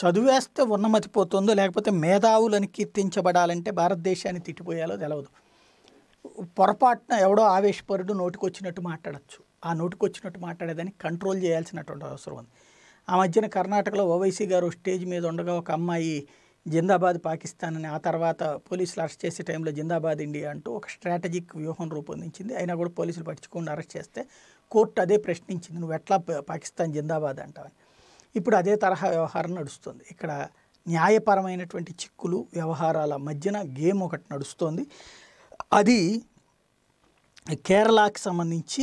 చదివేస్తే ఉన్నమతిపోతుందో లేకపోతే మేధావులని కీర్తించబడాలంటే భారతదేశాన్ని తిట్టిపోయాలో తెలవదు పొరపాటున ఎవడో ఆవేశపరుడు నోటికొచ్చినట్టు మాట్లాడచ్చు ఆ నోటికొచ్చినట్టు మాట్లాడేదాన్ని కంట్రోల్ చేయాల్సినటువంటి అవసరం ఉంది ఆ మధ్యన కర్ణాటకలో ఓవైసీ గారు స్టేజ్ మీద ఉండగా ఒక అమ్మాయి జిందాబాద్ పాకిస్తాన్ అని ఆ తర్వాత పోలీసులు అరెస్ట్ చేసే టైంలో జిందాబాద్ ఇండియా అంటూ ఒక స్ట్రాటజిక్ వ్యూహం రూపొందించింది అయినా కూడా పోలీసులు పట్టించుకుని అరెస్ట్ చేస్తే కోర్టు అదే ప్రశ్నించింది నువ్వు ఎట్లా పాకిస్తాన్ జిందాబాద్ అంటావని ఇప్పుడు అదే తరహా వ్యవహారం నడుస్తుంది ఇక్కడ న్యాయపరమైనటువంటి చిక్కులు వ్యవహారాల మధ్యన గేమ్ ఒకటి నడుస్తోంది అది కేరళకి సంబంధించి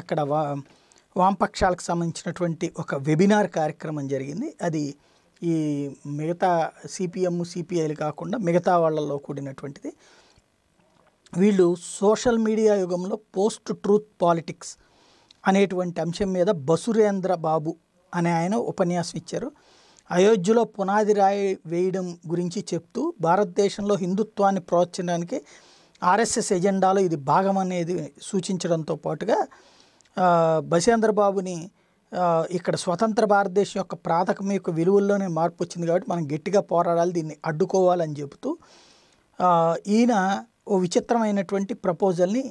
అక్కడ వా వామపక్షాలకు సంబంధించినటువంటి ఒక వెబినార్ కార్యక్రమం జరిగింది అది ఈ మిగతా సిపిఎం సిపిఐలు కాకుండా మిగతా వాళ్ళల్లో కూడినటువంటిది వీళ్ళు సోషల్ మీడియా యుగంలో పోస్ట్ ట్రూత్ పాలిటిక్స్ అనేటువంటి అంశం మీద బసురేంద్ర బాబు అనే ఆయన ఉపన్యాసం ఇచ్చారు అయోధ్యలో పునాది రాయి వేయడం గురించి చెప్తూ భారతదేశంలో హిందుత్వాన్ని ప్రోత్సహించడానికి ఆర్ఎస్ఎస్ ఎజెండాలో ఇది భాగం అనేది సూచించడంతో పాటుగా బసేంద్రబాబుని ఇక్కడ స్వతంత్ర భారతదేశం యొక్క ప్రాథమిక విలువల్లోనే మార్పు వచ్చింది కాబట్టి మనం గట్టిగా పోరాడాలి దీన్ని అడ్డుకోవాలని చెబుతూ ఈయన ఓ విచిత్రమైనటువంటి ప్రపోజల్ని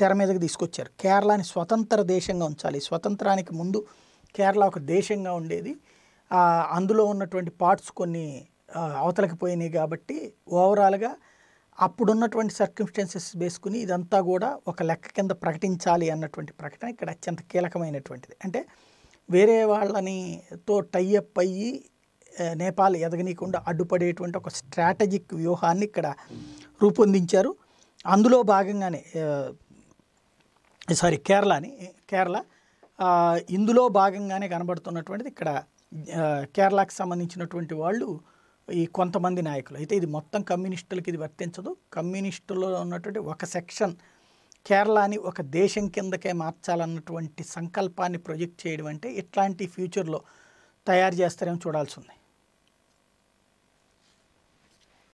తెర మీదకి తీసుకొచ్చారు కేరళని స్వతంత్ర దేశంగా ఉంచాలి స్వతంత్రానికి ముందు కేరళ ఒక దేశంగా ఉండేది అందులో ఉన్నటువంటి పార్ట్స్ కొన్ని అవతలకి పోయినాయి కాబట్టి ఓవరాల్గా అప్పుడున్నటువంటి సర్కిమ్స్టెన్సెస్ వేసుకుని ఇదంతా కూడా ఒక లెక్క కింద ప్రకటించాలి అన్నటువంటి ప్రకటన ఇక్కడ అత్యంత కీలకమైనటువంటిది అంటే వేరే వాళ్ళని తో టైఅప్ అయ్యి నేపాల్ ఎదగనీయకుండా అడ్డుపడేటువంటి ఒక స్ట్రాటజిక్ వ్యూహాన్ని ఇక్కడ రూపొందించారు అందులో భాగంగానే సారీ కేరళని కేరళ ఇందులో భాగంగానే కనబడుతున్నటువంటిది ఇక్కడ కేరళకు సంబంధించినటువంటి వాళ్ళు ఈ కొంతమంది నాయకులు అయితే ఇది మొత్తం కమ్యూనిస్టులకి ఇది వర్తించదు కమ్యూనిస్టులో ఉన్నటువంటి ఒక సెక్షన్ కేరళని ఒక దేశం కిందకే మార్చాలన్నటువంటి సంకల్పాన్ని ప్రొజెక్ట్ చేయడం అంటే ఇట్లాంటి ఫ్యూచర్లో తయారు చేస్తారేమో చూడాల్సి ఉంది